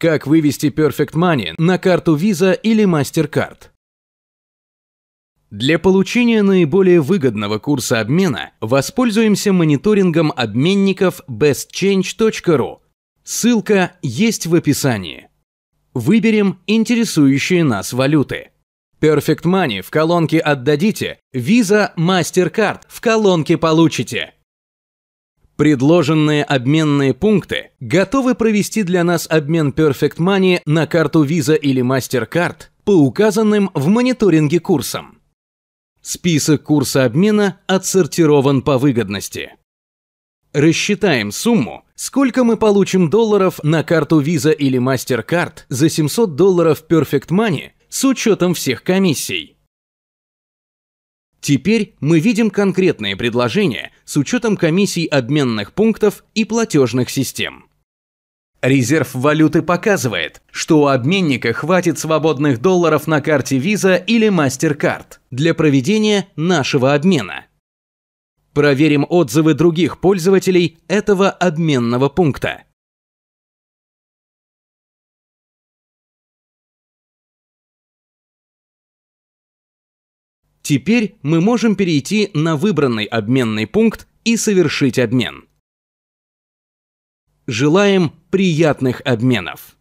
Как вывести Perfect Money на карту Visa или MasterCard? Для получения наиболее выгодного курса обмена воспользуемся мониторингом обменников bestchange.ru. Ссылка есть в описании. Выберем интересующие нас валюты. Perfect Money в колонке «Отдадите», Visa, MasterCard в колонке «Получите». Предложенные обменные пункты готовы провести для нас обмен Perfect Money на карту Visa или MasterCard по указанным в мониторинге курсам. Список курса обмена отсортирован по выгодности. Рассчитаем сумму, сколько мы получим долларов на карту Visa или MasterCard за 700 долларов Perfect Money с учетом всех комиссий. Теперь мы видим конкретные предложения с учетом комиссий обменных пунктов и платежных систем. Резерв валюты показывает, что у обменника хватит свободных долларов на карте Visa или MasterCard для проведения нашего обмена. Проверим отзывы других пользователей этого обменного пункта. Теперь мы можем перейти на выбранный обменный пункт и совершить обмен. Желаем приятных обменов!